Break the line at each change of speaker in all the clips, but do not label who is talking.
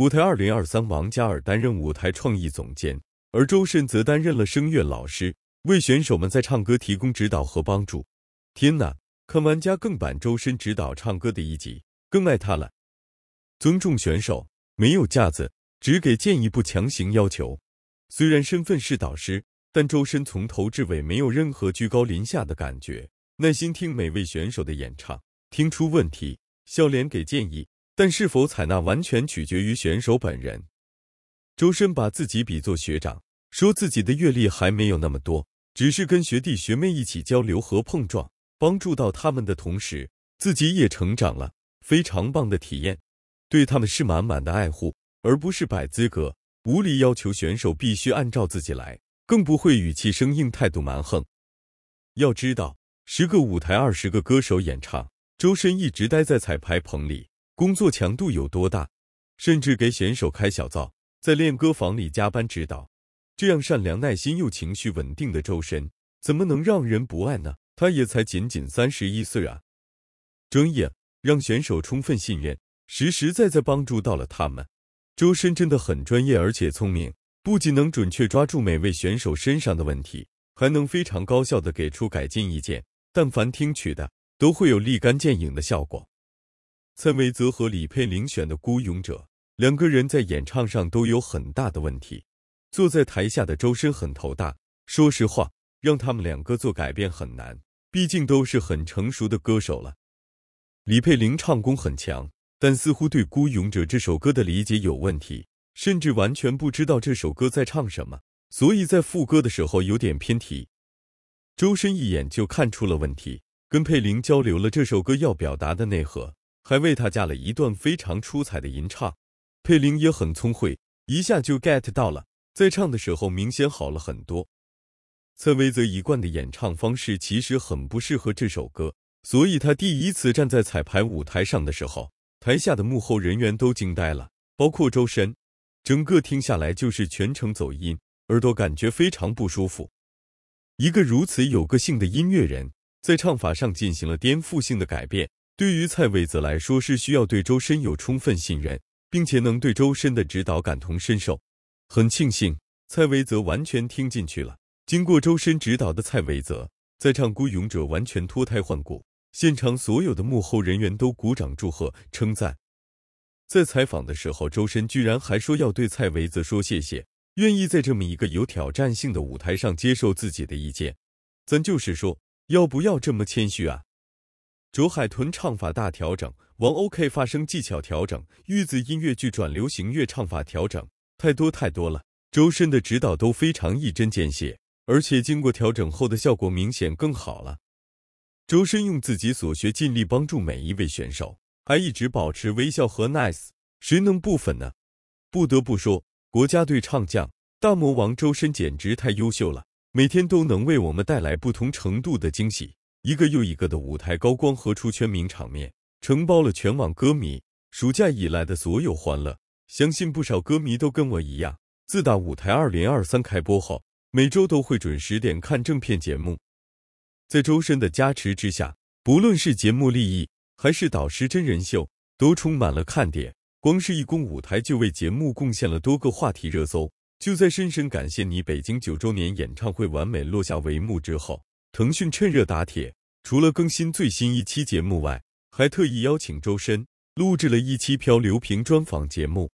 舞台二零二三，王嘉尔担任舞台创意总监，而周深则担任了声乐老师，为选手们在唱歌提供指导和帮助。天呐，看玩家更版周深指导唱歌的一集，更爱他了。尊重选手，没有架子，只给建议不强行要求。虽然身份是导师，但周深从头至尾没有任何居高临下的感觉，耐心听每位选手的演唱，听出问题，笑脸给建议。但是否采纳完全取决于选手本人。周深把自己比作学长，说自己的阅历还没有那么多，只是跟学弟学妹一起交流和碰撞，帮助到他们的同时，自己也成长了，非常棒的体验。对他们是满满的爱护，而不是摆资格，无理要求选手必须按照自己来，更不会语气生硬、态度蛮横。要知道，十个舞台，二十个歌手演唱，周深一直待在彩排棚里。工作强度有多大，甚至给选手开小灶，在练歌房里加班指导。这样善良、耐心又情绪稳定的周深，怎么能让人不爱呢？他也才仅仅三十一岁啊！专业，让选手充分信任，实实在在帮助到了他们。周深真的很专业，而且聪明，不仅能准确抓住每位选手身上的问题，还能非常高效的给出改进意见。但凡听取的，都会有立竿见影的效果。蔡维泽和李佩玲选的《孤勇者》，两个人在演唱上都有很大的问题。坐在台下的周深很头大，说实话，让他们两个做改变很难，毕竟都是很成熟的歌手了。李佩玲唱功很强，但似乎对《孤勇者》这首歌的理解有问题，甚至完全不知道这首歌在唱什么，所以在副歌的时候有点偏题。周深一眼就看出了问题，跟佩玲交流了这首歌要表达的内核。还为他加了一段非常出彩的吟唱，佩林也很聪慧，一下就 get 到了，在唱的时候明显好了很多。蔡薇则一贯的演唱方式其实很不适合这首歌，所以他第一次站在彩排舞台上的时候，台下的幕后人员都惊呆了，包括周深，整个听下来就是全程走音，耳朵感觉非常不舒服。一个如此有个性的音乐人在唱法上进行了颠覆性的改变。对于蔡维泽来说，是需要对周深有充分信任，并且能对周深的指导感同身受。很庆幸，蔡维泽完全听进去了。经过周深指导的蔡维泽，在唱《孤勇者》完全脱胎换骨。现场所有的幕后人员都鼓掌祝贺，称赞。在采访的时候，周深居然还说要对蔡维泽说谢谢，愿意在这么一个有挑战性的舞台上接受自己的意见。咱就是说，要不要这么谦虚啊？卓海豚唱法大调整，王 o K 发声技巧调整，玉子音乐剧转流行乐唱法调整，太多太多了。周深的指导都非常一针见血，而且经过调整后的效果明显更好了。周深用自己所学尽力帮助每一位选手，还一直保持微笑和 nice，谁能不粉呢？不得不说，国家队唱将大魔王周深简直太优秀了，每天都能为我们带来不同程度的惊喜。一个又一个的舞台高光和出圈名场面，承包了全网歌迷暑假以来的所有欢乐。相信不少歌迷都跟我一样，自打《舞台二零二三》开播后，每周都会准时点看正片节目。在周深的加持之下，不论是节目立意还是导师真人秀，都充满了看点。光是一公舞台就为节目贡献了多个话题热搜。就在深深感谢你北京九周年演唱会完美落下帷幕之后。腾讯趁热打铁，除了更新最新一期节目外，还特意邀请周深录制了一期《漂流瓶》专访节目。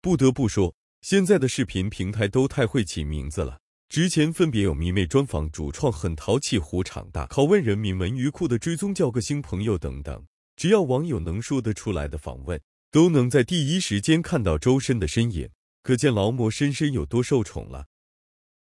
不得不说，现在的视频平台都太会起名字了。之前分别有迷妹专访、主创很淘气、胡场大拷问、人民文娱库的追踪、叫个新朋友等等，只要网友能说得出来的访问，都能在第一时间看到周深的身影，可见劳模深深有多受宠了。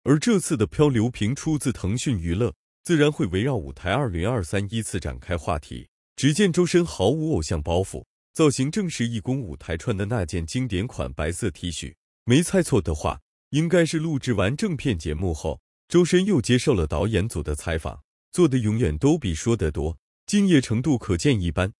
而这次的漂流瓶出自腾讯娱乐，自然会围绕舞台二零二三依次展开话题。只见周深毫无偶像包袱，造型正是义工舞台穿的那件经典款白色 T 恤。没猜错的话，应该是录制完正片节目后，周深又接受了导演组的采访。做的永远都比说的多，敬业程度可见一斑。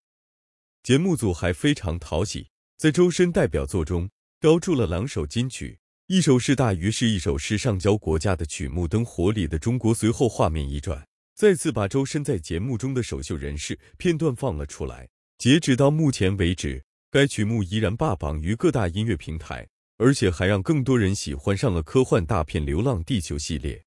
节目组还非常讨喜，在周深代表作中标注了两首金曲。一首是《大鱼》，是一首是上交国家的曲目《灯火里的中国》。随后画面一转，再次把周深在节目中的首秀人士片段放了出来。截止到目前为止，该曲目依然霸榜于各大音乐平台，而且还让更多人喜欢上了科幻大片《流浪地球》系列。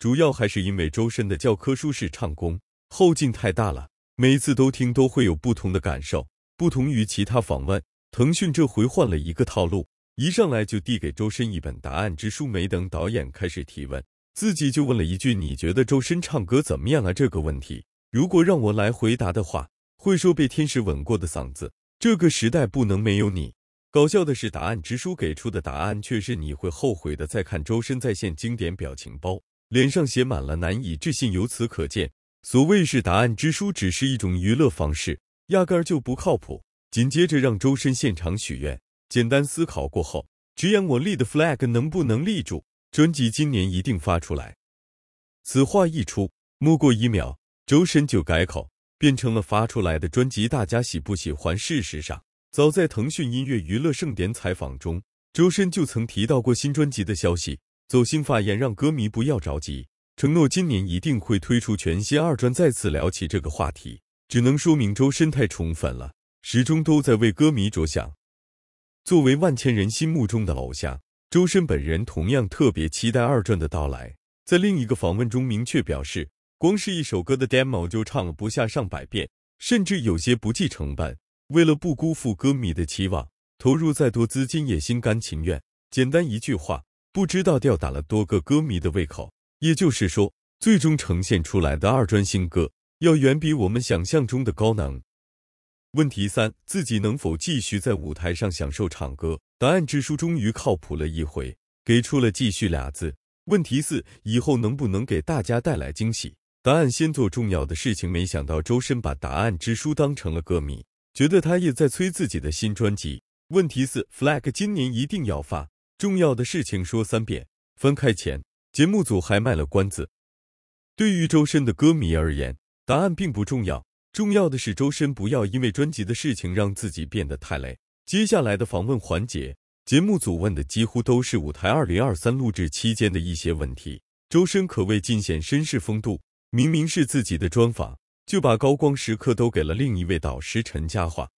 主要还是因为周深的教科书式唱功，后劲太大了，每次都听都会有不同的感受。不同于其他访问，腾讯这回换了一个套路。一上来就递给周深一本答案之书，没等导演开始提问，自己就问了一句：“你觉得周深唱歌怎么样啊？”这个问题，如果让我来回答的话，会说被天使吻过的嗓子。这个时代不能没有你。搞笑的是，答案之书给出的答案却是你会后悔的。再看周深在线经典表情包，脸上写满了难以置信。由此可见，所谓是答案之书，只是一种娱乐方式，压根儿就不靠谱。紧接着让周深现场许愿。简单思考过后，直言我立的 flag 能不能立住？专辑今年一定发出来。此话一出，没过一秒，周深就改口，变成了发出来的专辑大家喜不喜欢？事实上，早在腾讯音乐娱乐盛典采访中，周深就曾提到过新专辑的消息，走心发言让歌迷不要着急，承诺今年一定会推出全新二专。再次聊起这个话题，只能说明周深太宠粉了，始终都在为歌迷着想。作为万千人心目中的偶像，周深本人同样特别期待二传的到来。在另一个访问中，明确表示，光是一首歌的 demo 就唱了不下上百遍，甚至有些不计成本。为了不辜负歌迷的期望，投入再多资金也心甘情愿。简单一句话，不知道吊打了多个歌迷的胃口。也就是说，最终呈现出来的二专新歌要远比我们想象中的高能。问题三：自己能否继续在舞台上享受唱歌？答案之书终于靠谱了一回，给出了“继续”俩字。问题四：以后能不能给大家带来惊喜？答案：先做重要的事情。没想到周深把答案之书当成了歌迷，觉得他也在催自己的新专辑。问题四：flag 今年一定要发。重要的事情说三遍。分开前，节目组还卖了关子。对于周深的歌迷而言，答案并不重要。重要的是，周深不要因为专辑的事情让自己变得太累。接下来的访问环节，节目组问的几乎都是《舞台二零二三》录制期间的一些问题。周深可谓尽显绅士风度，明明是自己的专访，就把高光时刻都给了另一位导师陈嘉桦，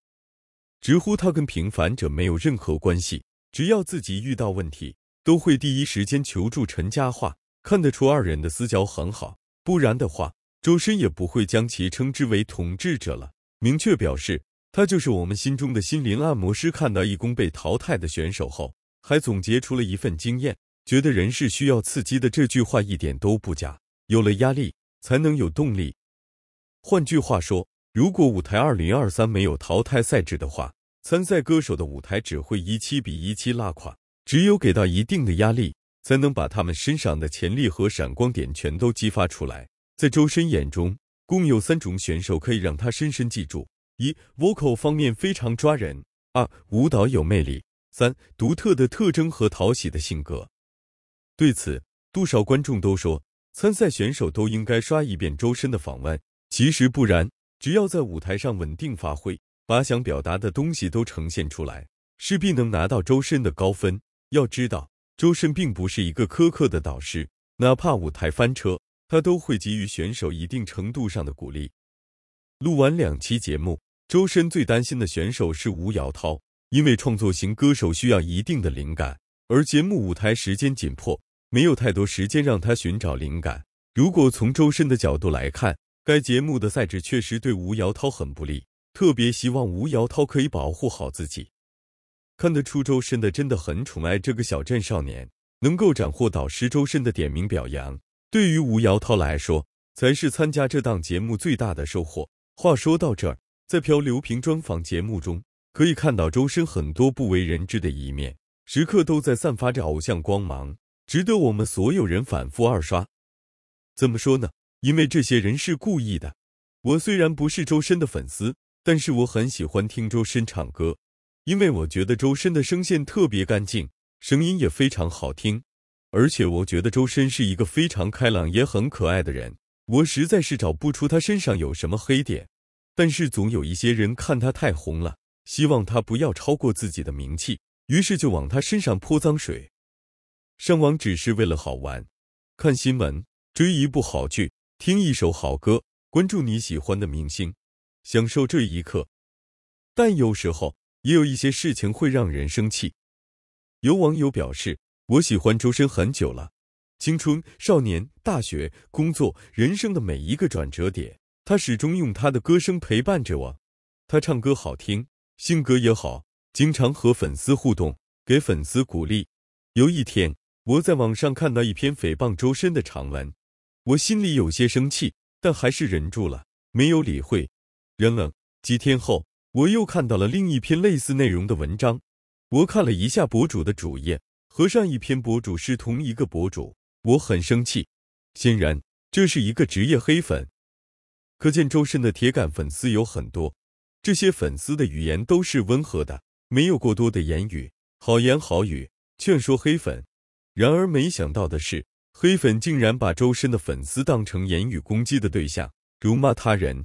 直呼他跟《平凡者》没有任何关系。只要自己遇到问题，都会第一时间求助陈嘉桦。看得出二人的私交很好，不然的话。周深也不会将其称之为统治者了，明确表示他就是我们心中的心灵按摩师。看到一公被淘汰的选手后，还总结出了一份经验，觉得人是需要刺激的，这句话一点都不假。有了压力才能有动力。换句话说，如果舞台二零二三没有淘汰赛制的话，参赛歌手的舞台只会一期比一期拉垮。只有给到一定的压力，才能把他们身上的潜力和闪光点全都激发出来。在周深眼中，共有三种选手可以让他深深记住：一、vocal 方面非常抓人；二、舞蹈有魅力；三、独特的特征和讨喜的性格。对此，不少观众都说，参赛选手都应该刷一遍周深的访问。其实不然，只要在舞台上稳定发挥，把想表达的东西都呈现出来，势必能拿到周深的高分。要知道，周深并不是一个苛刻的导师，哪怕舞台翻车。他都会给予选手一定程度上的鼓励。录完两期节目，周深最担心的选手是吴垚涛，因为创作型歌手需要一定的灵感，而节目舞台时间紧迫，没有太多时间让他寻找灵感。如果从周深的角度来看，该节目的赛制确实对吴垚涛很不利。特别希望吴垚涛可以保护好自己。看得出，周深的真的很宠爱这个小镇少年，能够斩获导师周深的点名表扬。对于吴尧涛来说，才是参加这档节目最大的收获。话说到这儿，在《漂流瓶》专访节目中，可以看到周深很多不为人知的一面，时刻都在散发着偶像光芒，值得我们所有人反复二刷。怎么说呢？因为这些人是故意的。我虽然不是周深的粉丝，但是我很喜欢听周深唱歌，因为我觉得周深的声线特别干净，声音也非常好听。而且我觉得周深是一个非常开朗也很可爱的人，我实在是找不出他身上有什么黑点。但是总有一些人看他太红了，希望他不要超过自己的名气，于是就往他身上泼脏水。上网只是为了好玩，看新闻，追一部好剧，听一首好歌，关注你喜欢的明星，享受这一刻。但有时候也有一些事情会让人生气。有网友表示。我喜欢周深很久了，青春、少年、大学、工作，人生的每一个转折点，他始终用他的歌声陪伴着我。他唱歌好听，性格也好，经常和粉丝互动，给粉丝鼓励。有一天，我在网上看到一篇诽谤周深的长文，我心里有些生气，但还是忍住了，没有理会。忍了几天后，我又看到了另一篇类似内容的文章，我看了一下博主的主页。和上一篇博主是同一个博主，我很生气。显然，这是一个职业黑粉，可见周深的铁杆粉丝有很多。这些粉丝的语言都是温和的，没有过多的言语，好言好语劝说黑粉。然而，没想到的是，黑粉竟然把周深的粉丝当成言语攻击的对象，辱骂他人。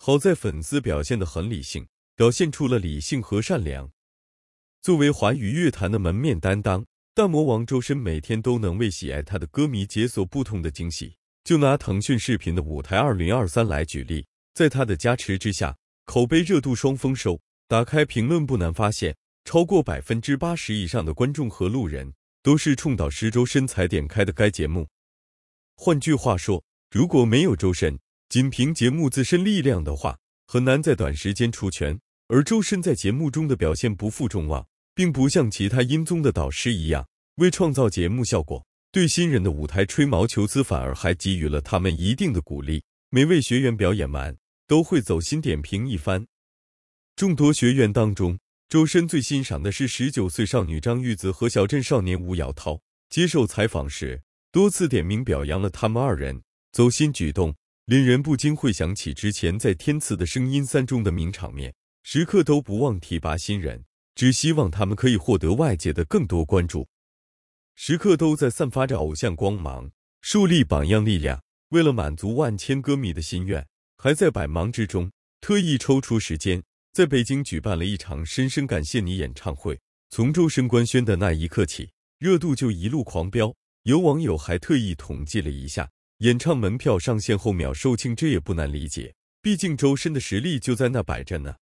好在粉丝表现的很理性，表现出了理性和善良。作为华语乐坛的门面担当。大魔王周深每天都能为喜爱他的歌迷解锁不同的惊喜。就拿腾讯视频的《舞台二零二三》来举例，在他的加持之下，口碑热度双丰收。打开评论不难发现，超过百分之八十以上的观众和路人都是冲导师周深才点开的该节目。换句话说，如果没有周深，仅凭节目自身力量的话，很难在短时间出圈。而周深在节目中的表现不负众望。并不像其他音综的导师一样，为创造节目效果对新人的舞台吹毛求疵，反而还给予了他们一定的鼓励。每位学员表演完，都会走心点评一番。众多学员当中，周深最欣赏的是十九岁少女张玉子和小镇少年吴垚涛。接受采访时，多次点名表扬了他们二人。走心举动令人不禁会想起之前在《天赐的声音三》中的名场面，时刻都不忘提拔新人。只希望他们可以获得外界的更多关注，时刻都在散发着偶像光芒，树立榜样力量。为了满足万千歌迷的心愿，还在百忙之中特意抽出时间，在北京举办了一场“深深感谢你”演唱会。从周深官宣的那一刻起，热度就一路狂飙。有网友还特意统计了一下，演唱门票上线后秒售罄，这也不难理解，毕竟周深的实力就在那摆着呢。